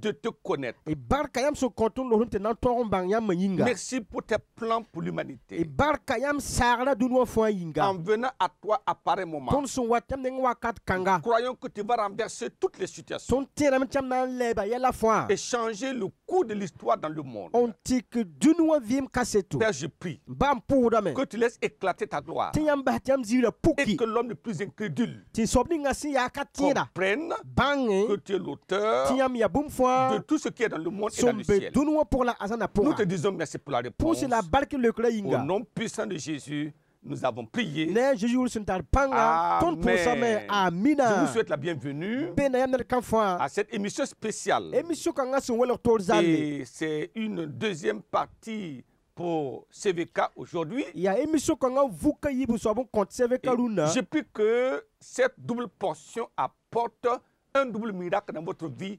de te connaître. Merci pour tes plans pour l'humanité. En venant à toi à pareil moment, croyons que tu vas renverser toutes les situations et changer le cours de l'histoire dans le monde. Père, je prie que tu laisses éclater ta gloire et que l'homme le plus incrédule comprenne eh. que tu es l'auteur de tout ce qui est dans le monde et dans le ciel. Nous te disons merci pour la réponse. Au nom puissant de Jésus, nous avons prié. Je vous souhaite la bienvenue ben à cette émission spéciale. Et c'est une deuxième partie pour CVK aujourd'hui. J'ai pu que cette double portion apporte un double miracle dans votre vie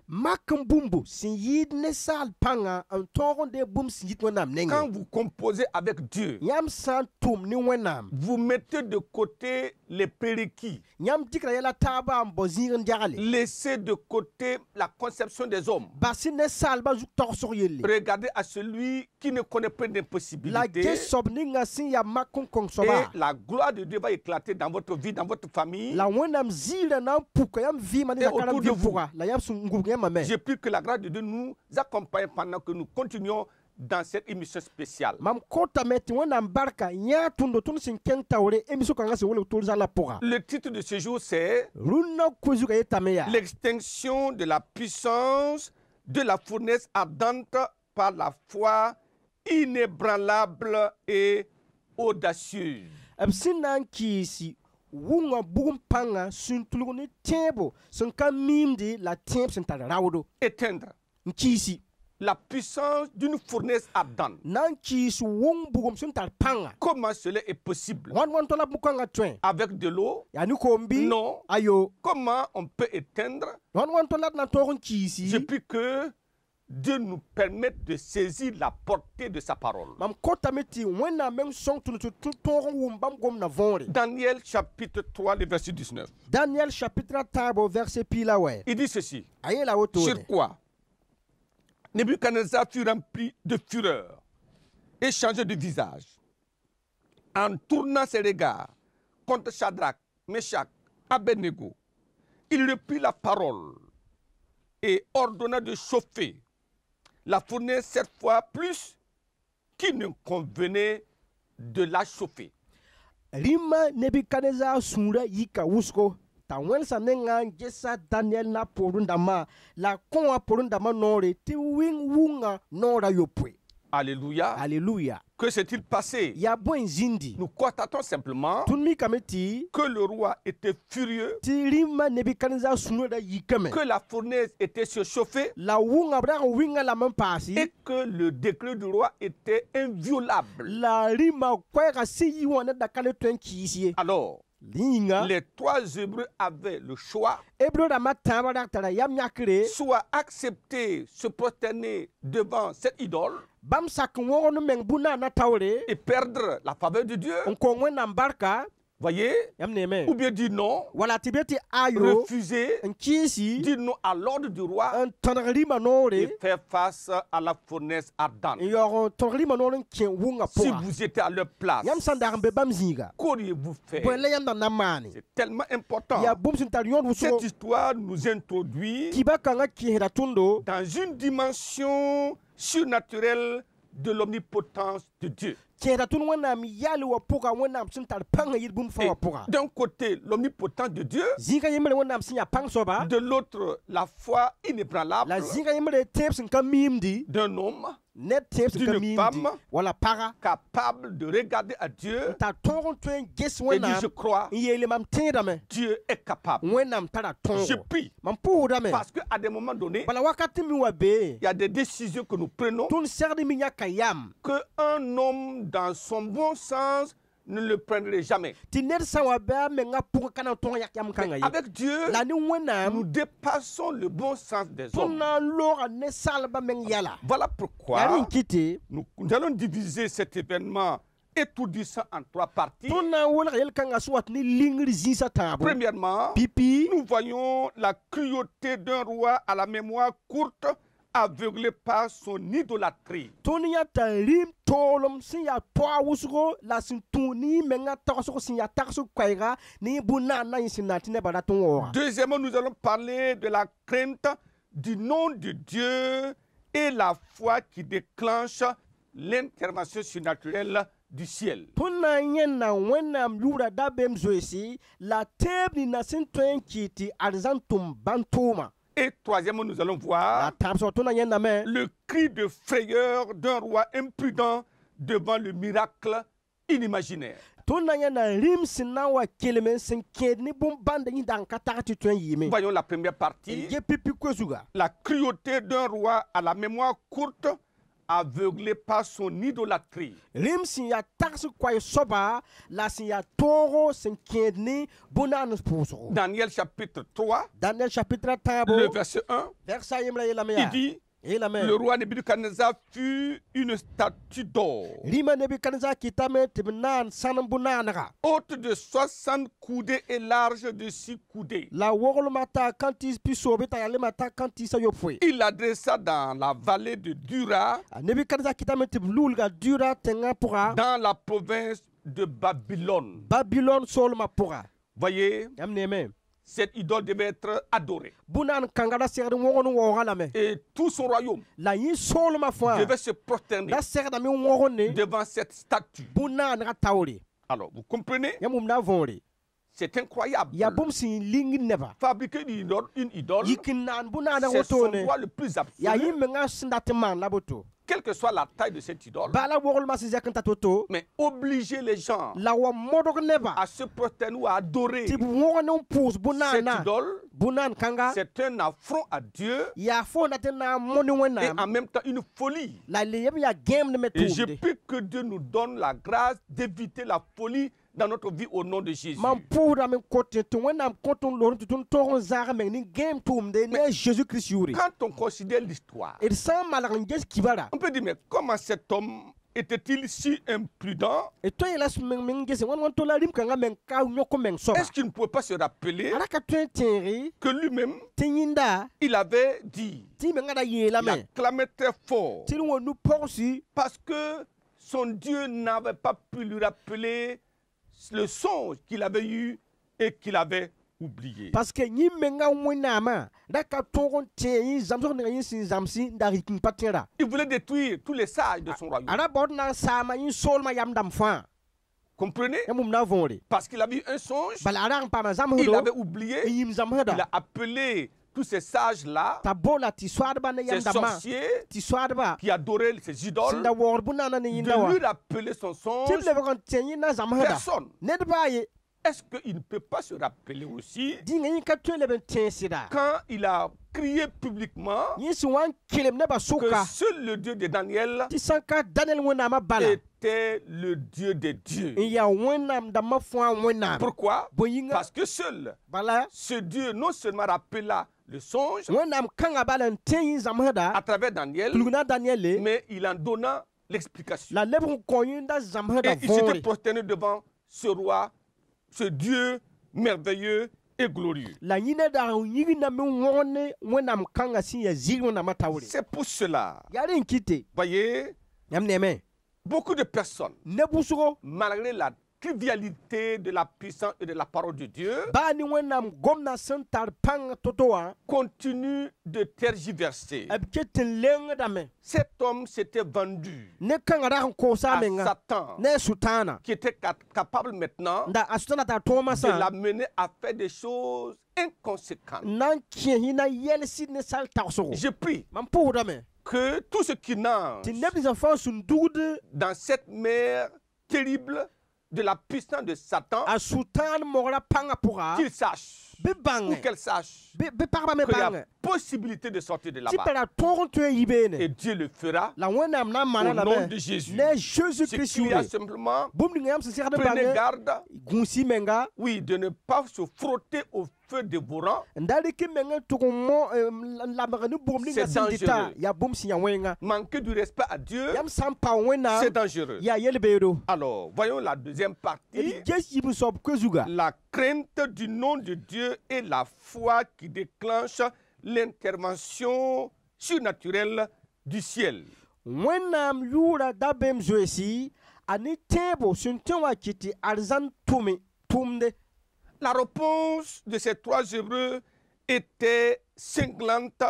Mark Mbumbu, Sinyid Nesal Panga, un toron de boum Quand vous composez avec Dieu, Yam Santum ni Wenam, vous mettez de côté les périkis. Nyam Dikra Yala Taba Mbozir Ndiarale. Laissez de côté la conception des hommes. Basin Nesal Bazuk Torsoyele. Regardez à celui qui ne connaît pas d'impossibilité. La Gesobninga Sinya Makon Konsoma. Et la gloire de Dieu va éclater dans votre vie, dans votre famille. La Wenam Zil Nam Poukayam Vimani Zakalam Vivura. La Yam Sungugem j'ai Je prie que la grâce de Dieu nous accompagne pendant que nous continuons dans cette émission spéciale. Le titre de ce jour, c'est L'extinction de la puissance de la fournaise ardente par la foi inébranlable et audacieuse wunga bugum panga sun tulugni tembo sun ka mimdi la temp sun tara rawdo éteindre nkisi la puissance d'une fournaise ardente nan kis wung bugum sun tar panga comment cela est possible wan wan tola mukanga twen avec de l'eau yani kombi non ayo comment on peut éteindre wan wan tola na toron kisi depuis que Dieu nous permette de saisir la portée de sa parole. Daniel chapitre 3, verset 19. Daniel chapitre verset ah Il dit ceci. Sur quoi Nebuchadnezzar fut rempli de fureur et changé de visage. En tournant ses regards contre Shadrach, Meshach, Abednego, il reprit la parole et ordonna de chauffer la fournaise sept fois plus qu'il ne convenait de la chauffer. rima ne sunra sura ka wusugo ta wẽnsa Daniel na porundama la kõa porundama Nore, tɩ wing wunga Nora Yopwe. Alléluia. Alléluia. Que s'est-il passé Nous constatons simplement que le roi était furieux, que la fournaise était surchauffée et que le décret du roi était inviolable. Alors, les trois Hébreux avaient le choix soit accepter, se prosterner devant cette idole, bam sak wo no meng buna na tawle et perdre la faveur de dieu on ko wen nambarka voyez ou bien dire non oh. refuser dire non à l'ordre du roi et faire face à la fournaise ardente si vous étiez à leur place qu'auriez-vous fait c'est tellement important cette histoire nous introduit dans une dimension surnaturelle de l'omnipotence de Dieu. D'un côté, l'omnipotence de Dieu. De l'autre, la foi inébranlable. D'un homme. Une une femme voilà capable de regarder à Dieu et dire je crois Dieu est capable je prie parce qu'à des moments donnés il y a des décisions que nous prenons que un homme dans son bon sens ne le prendrai jamais. Avec Dieu, nous dépassons le bon sens des hommes. Voilà pourquoi nous, nous allons diviser cet événement étourdissant en trois parties. Premièrement, nous voyons la cruauté d'un roi à la mémoire courte aveuglé par son idolâtrie. Tonia talim tolom sin ya toa wusugo la sin tuni menga takasuko sin ya takasu kwaira ni buna na isinati ne baratongo. Deuxièmement, nous allons parler de la crainte du nom de Dieu et la foi qui déclenche l'intervention surnaturelle du ciel. Puna yena wenam lura dabem zoesi la tebni nasin twen kiti arzantum bantuma. Et troisièmement, nous allons voir le cri de frayeur d'un roi imprudent devant le miracle inimaginaire. Voyons la première partie. La cruauté d'un roi à la mémoire courte aveuglé par son idolâtrie. Lim si ya taxe quoi soba, la si ya toro s'inquiétne, bonan Daniel chapitre 3, Daniel chapitre 3, le verset 1, verset 1, il dit, le roi Nebuchadnezzar fut une statue d'or. Haute de 60 coudées et large de 6 coudées. Il adressa dans la vallée de Dura. Ah, dans la province de Babylone. Babylone Voyez cette idole devait être adorée. Et tout son royaume devait se prosterner devant cette statue. Alors, vous comprenez c'est incroyable. Fabriquer une idole, une idole c'est son droit le plus absolu quelle que soit la taille de cette idole, mais obliger les gens à se protéger ou à adorer cette idole, c'est un affront à Dieu et en même temps une folie. Et je prie que Dieu nous donne la grâce d'éviter la folie dans notre vie au nom de Jésus. Quand on considère l'histoire, on peut dire, mais comment cet homme était-il si imprudent Est-ce qu'il ne pouvait pas se rappeler que lui-même, il avait dit, il a clamé très fort parce que son Dieu n'avait pas pu lui rappeler le songe qu'il avait eu et qu'il avait oublié. Parce que ni menga mwenama, daka tongon teyi zamson ne yin sin zamsi ndarikin patera. Il voulait détruire tous les sages de son royaume. Ara bod na sama yin sol ma yam dam Comprenez Parce qu'il a eu un songe. Il avait oublié. Il a appelé tous ces sages-là, ces sorciers qui adoraient ces idoles, de lui rappeler son songe, personne. Est-ce qu'il ne peut pas se rappeler aussi ben quand il a crié publiquement que seul le Dieu de Daniel était le Dieu des dieux. Pourquoi Parce que seul ce Dieu non seulement rappela le songe à travers Daniel, mais il en donna l'explication. Et il s'était prosterné devant ce roi, ce Dieu merveilleux et glorieux. C'est pour cela. Voyez, beaucoup de personnes, malgré la trivialité de la puissance et de la parole de Dieu continue de tergiverser. Cet homme s'était vendu à Satan qui était capable maintenant de l'amener à faire des choses inconséquentes. Je prie que tout ce qui nage dans cette mer terrible de la puissance de Satan, ah, qu'il sache, ou qu'elle sache, que possibilité de sortir de là-bas. Et Dieu le fera au nom de Jésus. Christ. qu'il y a simplement, prenez garde, oui, de ne pas se frotter au de dévorant. Eh, c'est dangereux. manquer du respect à Dieu. c'est dangereux. alors voyons la deuxième partie. la crainte du nom de Dieu et la foi qui déclenche l'intervention surnaturelle du ciel. La réponse de ces trois Hébreux était cinglante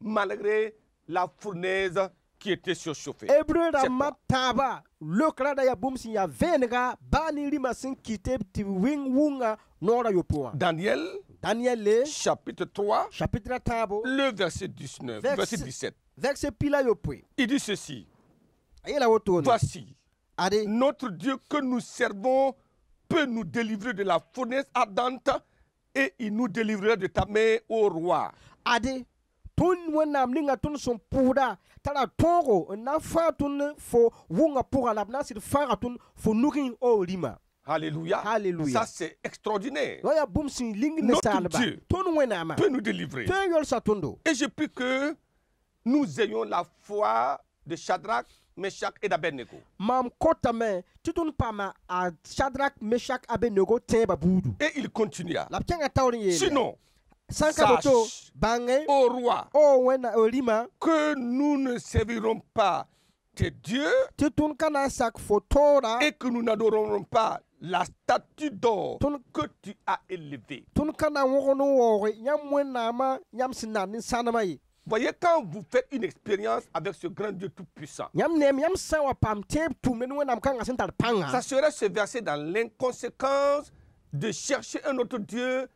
malgré la fournaise qui était surchauffée. Hébreux Taba, le Wunga, Nora Daniel, chapitre 3, chapitre le verset 19, verset, 17. Il dit ceci. Voici, notre Dieu que nous servons peut nous délivrer de la fournaise ardente et il nous délivrera de ta main, au roi. Ade, ton wenam ninga ton son pouda, tala tongo, na fa ton fo wunga pour place il fera ton fo nourrir au lima. Alléluia. Alléluia. Ça, c'est extraordinaire. Notre Dieu peut nous délivrer. Et je prie que nous ayons la foi de Shadrach, Meshach et Abednego. Mam tu tutun pama a Shadrach, Meshach, Abednego teba budu. Et il continua. La ptianga tauri Sinon, Sankaboto, bangé au roi, oh, wena, olima, que nous ne servirons pas tes dieux, tutun kana sak fotora, et que nous n'adorerons pas la statue d'or que tu as élevée. Tun kana wono wore, yam wenama, yam sinani Voyez, quand vous faites une expérience avec ce grand Dieu Tout-Puissant, e ça serait se verser dans l'inconséquence de chercher un autre Dieu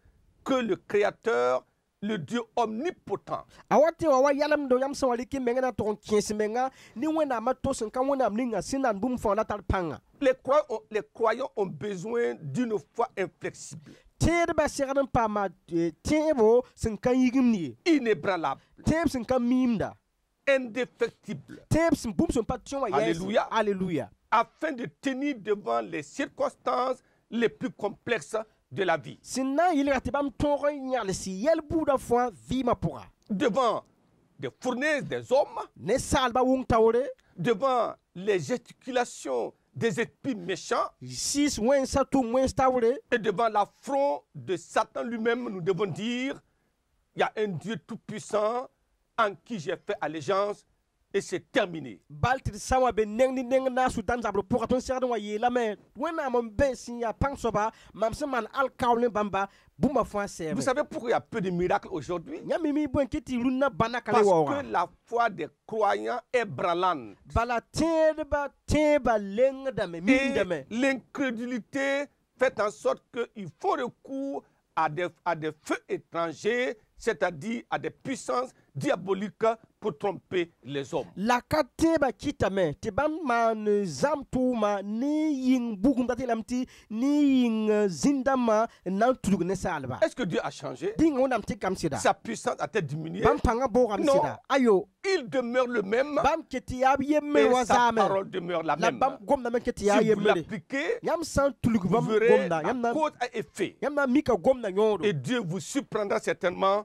que le Créateur, le Dieu omnipotent. Les croyants ont, besoin d'une foi inflexible tẽedbã segd n paama tẽebo sẽn ka yigim ne ye inébranlable tẽeb sẽn ka miimda indéfectible tẽeb sẽn bũmb sẽn pa tõe wã alléluia alléluia afin de tenir devant les circonstances les plus complexes de la vie sẽn na n yɩlga tɩ bãmb tõog n yãgls yɛl buudã fãa vɩɩmã pʋga devant des fournaises des hommes ne saalba wʋng taoore devant les gesticulations des esprits méchants. Et devant l'affront de Satan lui-même, nous devons dire, il y a un Dieu tout-puissant en qui j'ai fait allégeance et c'est terminé. Balti sawa be neng ni neng na su dan zablo pour ton sera wa ye la mais wena mon ben si ya pang soba mam se man al kaulin bamba bumba français. Vous savez pourquoi il y a peu de miracles aujourd'hui Nyamimi bon kiti runa banaka le wa. Parce que la foi des croyants est branlante. Bala tede ba teba leng dame min dame. L'incrédulité fait en sorte qu'il faut recours à des, à des feux étrangers, c'est-à-dire à des puissances diabolique pour tromper les hommes. La kateba kitame te ban man ma ni ying bugumdate lamti ni ying euh, zindama nan ne salba. Est-ce que Dieu a changé? Dingo namti kamsida. Sa puissance a été diminué? Bam panga bo sida. Ayo. Il demeure le même. Bam ketiyab yemme sa parole demeure la même. bam gom na ketiya yemme. Si vous l'appliquez, yam san tulug bam gom na yam na cause à effet. Yam na mika gom na nyodo. Et Dieu vous surprendra certainement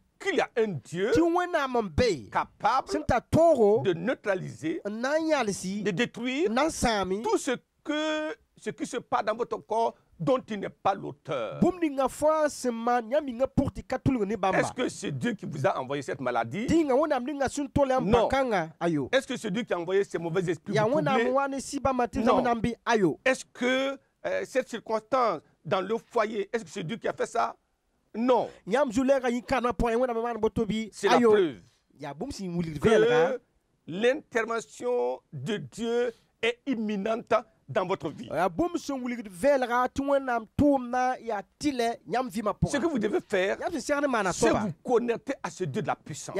qu'il y a un Dieu capable de neutraliser, de détruire tout ce, que, ce qui se passe dans votre corps dont il n'est pas l'auteur. Est-ce que c'est Dieu qui vous a envoyé cette maladie Est-ce que c'est Dieu qui a envoyé ces mauvais esprits Est-ce que euh, cette circonstance dans le foyer, est-ce que c'est Dieu qui a fait ça non. C'est la oh. preuve que l'intervention de Dieu est imminente dans votre vie. Euh, ce que vous devez faire, c'est vous connecter à ce Dieu de la puissance.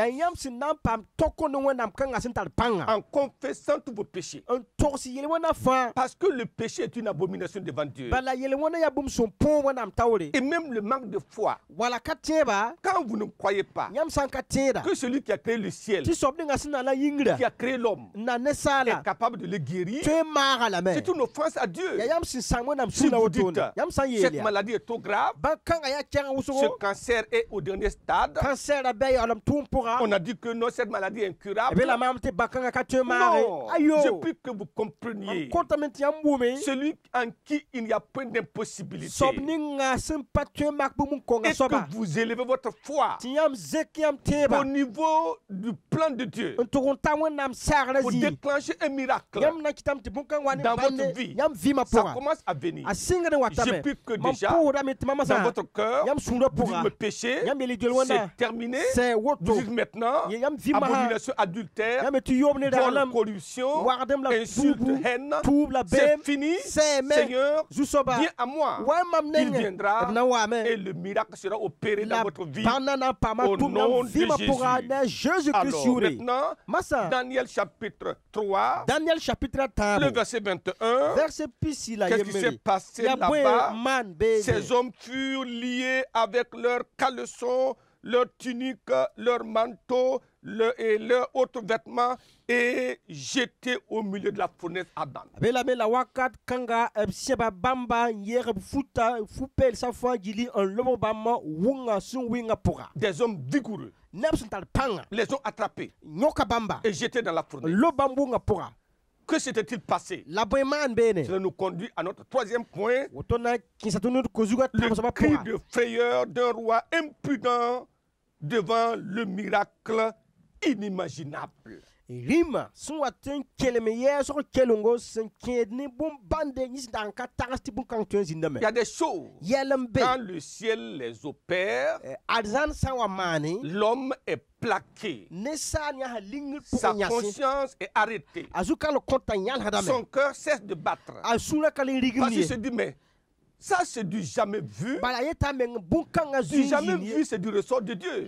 En confessant tous vos péchés. Parce que le péché est une abomination devant Dieu. Et même le manque de foi. Quand vous ne croyez pas que celui qui a créé le ciel, qui a créé l'homme, est capable de le guérir, c'est tout offense à Dieu. Si vous dites, cette maladie est trop grave, ce cancer est au dernier stade, on a dit que non, cette maladie est incurable. Eh non, je prie que vous compreniez celui en qui il n'y a point d'impossibilité. Est-ce que vous élevez votre foi au niveau du plan de Dieu pour déclencher un miracle dans votre vie, ça commence à venir. Je plus que déjà, dans votre cœur, vous dites le péché, c'est terminé. Vous dites maintenant, abomination adultère, corruption, insulte, haine, c'est fini. Seigneur, viens à moi. Il viendra et le miracle sera opéré dans votre vie. Au nom de Jésus. Alors maintenant, Daniel chapitre 3, Daniel chapitre 3, le verset 21, Qu'est-ce qui s'est passé là-bas Ces hommes furent liés avec leurs caleçons, leurs tuniques, leurs manteaux et leurs autres vêtements et jetés au milieu de la fournaise dents. Des hommes vigoureux. Les ont attrapés et jetés dans la fournaise. Que s'était-il passé Cela nous conduit à notre troisième point. Le cri de frayeur d'un roi impudent devant le miracle inimaginable. rima sun atteint quel meilleur ye que kelongo sen kiɲɛ ni bon bande ni dan ka taga ti bon kan tun il y a des choses. yɛlɛn quand le ciel les opère. Euh, arzan l'homme est sa conscience est arrêtée. Son cœur cesse de battre. Parce qu'il se dit, mais ça, c'est du jamais vu. Du jamais vu, c'est du ressort de Dieu.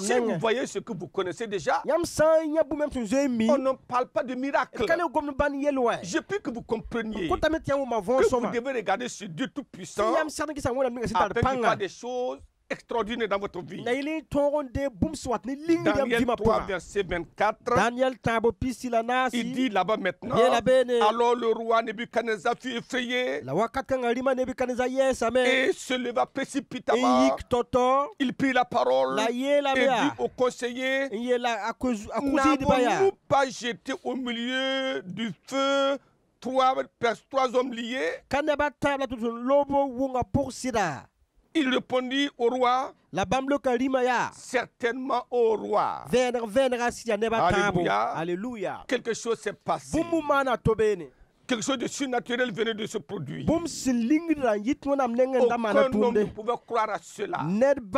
Si vous voyez ce que vous connaissez déjà, on ne parle pas de miracle. Je peux que vous compreniez que vous devez regarder ce Dieu Tout-Puissant pas des choses extraordinaire dans votre vie. Daniel 3, verset 24. Daniel Il dit là-bas maintenant Alors le roi Nebuchadnezzar fut effrayé et se leva précipitamment. Il prit la parole et dit aux conseillers N'avons-nous pas jeté au milieu du feu trois hommes liés il répondit au roi. La Certainement au roi. Alléluia. Alléluia. Quelque chose s'est passé quelque chose de surnaturel venait de se produire. Aucun homme ne pouvait croire à cela. Même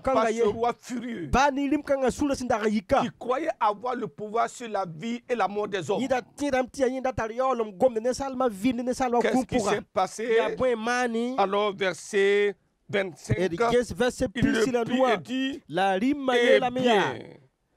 pas ce roi furieux qui croyait avoir le pouvoir sur la vie et la mort des hommes. Qu'est-ce qui s'est passé Alors verset 25, il le prie et dit, la eh bien,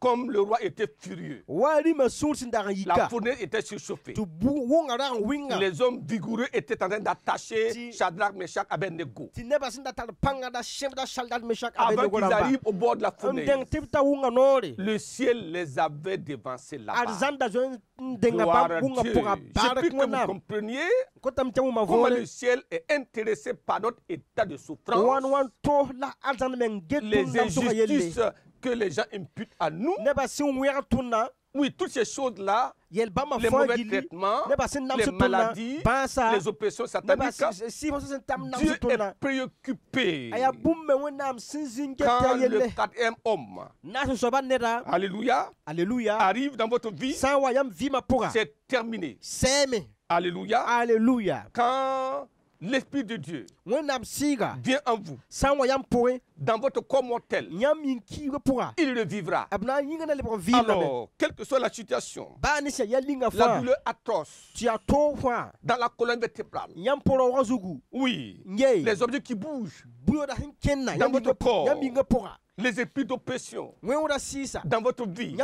comme le roi était furieux. La fournaise était surchauffée. Les hommes vigoureux étaient en train d'attacher Shadrach, Meshach, Abednego. Avant qu'ils arrivent au bord de la fournaise, le ciel les avait devancés. là-bas. Je que vous compreniez comment le ciel est intéressé par notre état de souffrance. Les injustices que les gens imputent à nous. Oui, toutes ces choses-là, les mauvais traitements, les maladies, ben, les oppressions sataniques, Dieu est préoccupé quand le quatrième homme, Alléluia, arrive dans votre vie, c'est terminé. Alléluia. Alléluia. Quand l'Esprit de Dieu vient en vous, dans votre corps mortel, il le vivra. Eh Alors, quelle que soit la situation, bah, la douleur atroce, dans la colonne vertébrale, oui, les objets qui bougent dans votre corps, les esprits d'oppression dans votre vie,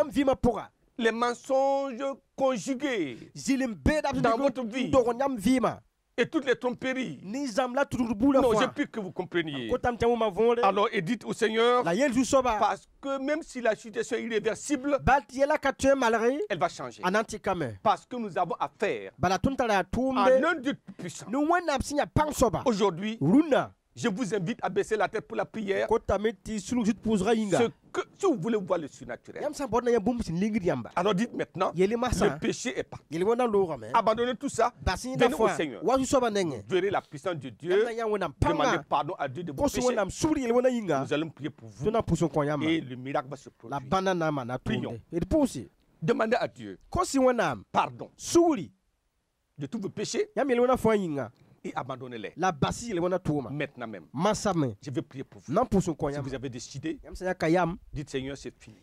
les mensonges conjugués dans votre vie, et toutes les tromperies. Non, j'ai plus que vous compreniez. Alors, et dites au Seigneur, parce que même si la situation est irréversible, elle va changer. Parce que nous avons affaire à l'un Dieu puissant. Aujourd'hui, je vous invite à baisser la tête pour la prière. Ce que, si vous voulez voir le surnaturel. Alors dites maintenant, le péché est pas Abandonnez tout ça, venez au Seigneur. Verrez la puissance de Dieu. Demandez pardon à Dieu de vos péchés. Nous allons prier pour vous. Et le miracle va se produire. Prions. Demandez à Dieu pardon de tous vos péchés et abandonnez-les. La Maintenant même. Je vais prier pour vous. Si vous avez décidé, dites Seigneur, c'est fini.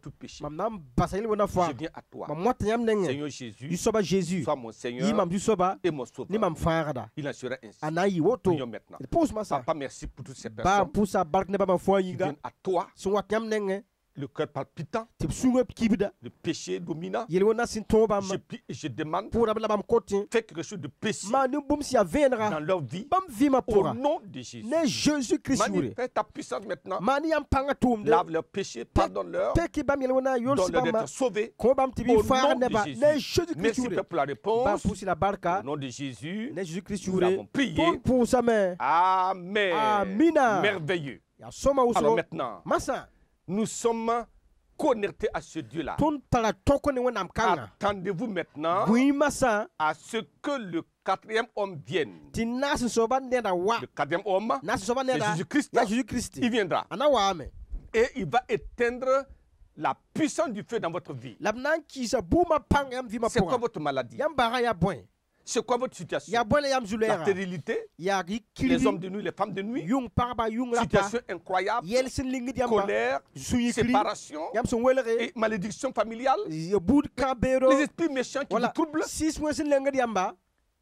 tout péché. Je viens à toi. Seigneur Jésus, Jésus. sois mon Seigneur et mon Sauveur. Il en sera ainsi. maintenant. Papa, merci pour toutes ces personnes Je viens à toi le cœur palpitant, le péché dominant. Je, je demande, hein. fais quelque chose de précis dans leur vie, au nom de Jésus. Manifeste ta puissance maintenant. Lave leur péché, pardonne-leur, donne-leur d'être sauvés, au nom de Jésus. pour la réponse, au nom de Jésus, nous avons prié. Amen. Merveilleux. Alors maintenant, nous sommes connectés à ce Dieu-là. Attendez-vous maintenant à ce que le quatrième homme vienne. Le quatrième homme, Jésus-Christ. Il viendra. Et il va éteindre la puissance du feu dans votre vie. C'est comme votre maladie c'est quoi votre situation La stérilité, les hommes de nuit, les femmes de nuit, situation incroyable, colère, séparation, malédiction familiale, les esprits méchants qui nous troublent.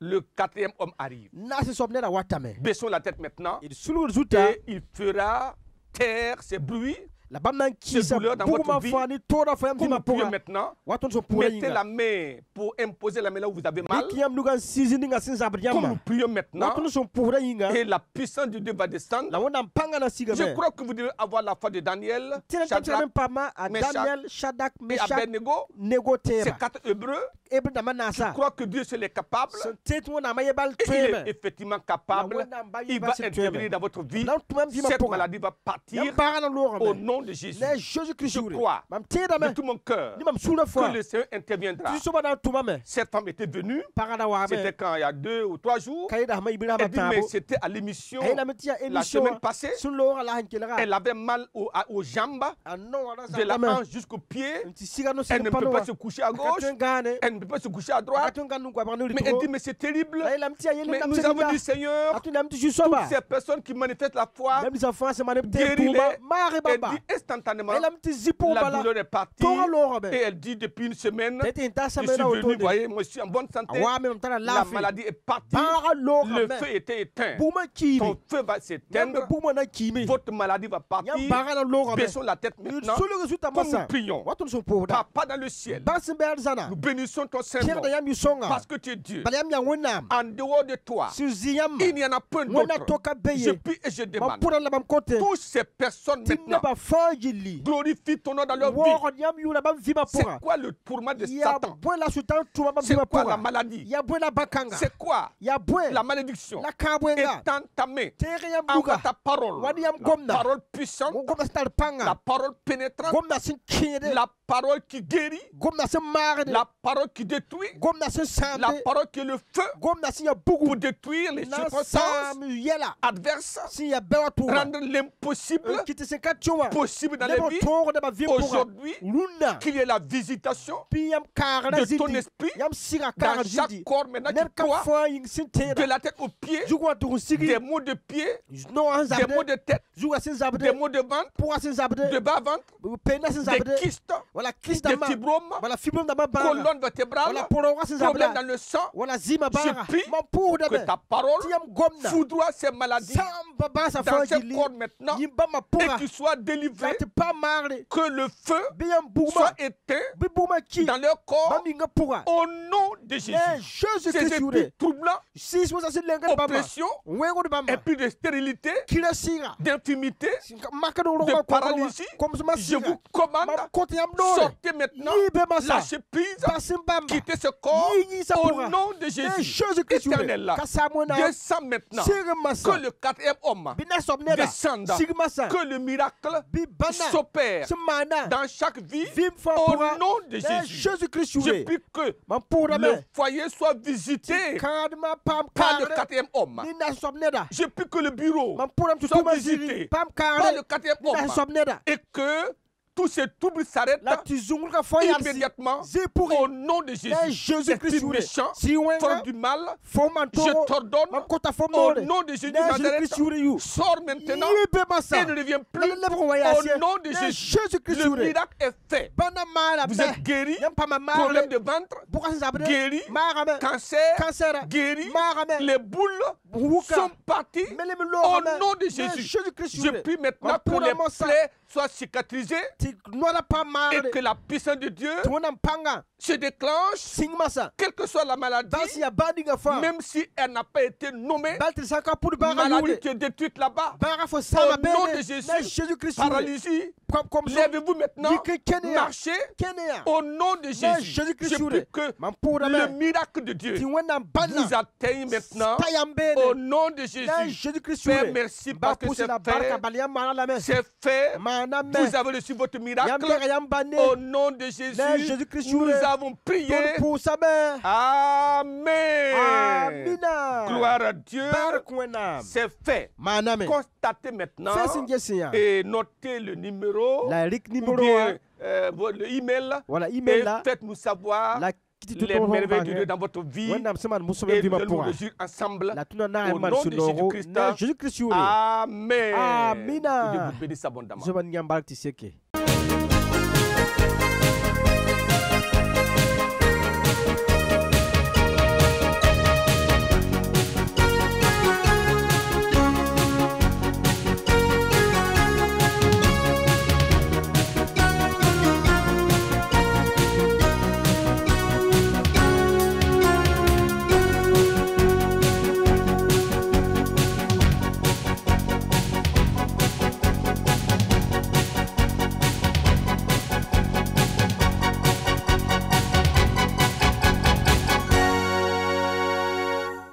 Le quatrième homme arrive. Baissons la tête maintenant et il fera taire ces bruits labamnankisa dans votre vie comme vous priez maintenant mettez la main pour imposer la main là où vous avez mal comme nous maintenant et la puissance de Dieu va descendre je crois que vous devez avoir la foi de Daniel Shadrach Daniel et Meshach Abednego c'est ces quatre hébreux je crois que Dieu seul est capable et il est effectivement capable il va intervenir dans votre vie cette maladie va partir au nom de Jésus, je crois de tout mon cœur que le Seigneur interviendra. Cette femme était venue, c'était quand il y a deux ou trois jours. Elle dit, mais c'était à l'émission la semaine passée. Elle avait mal aux, jambes, ah de la main jusqu'au pied. Elle ne peut pas hein. se coucher à gauche, hein. elle ne peut pas se coucher à droite. Mais elle dit, mais c'est terrible. Mais nous avons dit, Seigneur, ah, toutes ces personnes qui manifestent la foi, guéris-les. Elle dit, instantanément, la douleur est partie. Ben. Et elle dit depuis une semaine, je suis venu, voyez, moi je suis en bonne santé. Ah la maladie est partie. Le feu était éteint. Ton feu va s'éteindre. Votre maladie va partir. Baissons ben. la tête maintenant. Comme nous prions. Papa dans le ciel, nous bénissons ton Seigneur. Parce que tu es Dieu. En dehors de toi, il n'y en a point d'autre. Je prie et je demande. Toutes ces personnes maintenant, Glorifie ton nom dans leur vie. C'est quoi le tourment de Satan C'est quoi la maladie C'est quoi la malédiction Étends ta main envoie ta parole. La parole puissante, la parole pénétrante, la la parole qui guérit, la parole qui détruit, la parole qui est le feu pour détruire les circonstances adverses, rendre l'impossible euh, possible dans la vie. Aujourd'hui, qu'il y ait la visitation de ton esprit dans chaque corps maintenant qui croit, de la tête aux pieds, des mots de pied, des mots de tête, des mots de ventre, de bas ventre, des kystes, des fibromes, Voilà, colonnes colonne vertébrale dans le sang je zima que ta parole ces maladies dans corps maintenant et qu'il soit délivré que le feu soit éteint dans leur corps au nom de Jésus et de stérilité d'intimité de paralysie je vous commande Sortez maintenant. Lâchez prise. Quittez ce corps. Au nom de Jésus. Éternel là. Descends maintenant. Que le quatrième homme descende. Que le miracle s'opère dans chaque vie. Au nom de Jésus. Je prie que le foyer soit visité par le quatrième homme. Je prie que le bureau soit visité par le quatrième homme. Et que tous ces troubles s'arrêtent immédiatement au nom de Jésus. Jésus-Christ méchant, fort du mal, je t'ordonne au nom de Jésus christ sors maintenant et ne reviens plus au nom de Jésus. Le miracle est fait. Vous êtes guéri, problème de ventre, guéri, cancer, guéri, les boules sont parties au nom de Jésus. Je prie maintenant pour les soit cicatrisé et que la puissance de Dieu se déclenche, quelle que soit la maladie, même si elle n'a pas été nommée, maladie qui est détruite là-bas, au nom de Jésus, paralysie, levez-vous maintenant, marchez, au nom de Jésus, je que le miracle de Dieu vous atteigne maintenant, au nom de Jésus, Père, merci parce que c'est fait, c'est fait, vous avez reçu votre miracle. Au nom de Jésus, nous avons prié. pour Amen. Gloire à Dieu. C'est fait. Constatez maintenant et notez le numéro. La numéro. Euh, le email. Voilà, email. Et faites-nous savoir les merveilles de Dieu hein. dans votre vie. Et nous allons réussir ensemble au nom de Jésus-Christ. Amen. Que Dieu vous bénisse abondamment.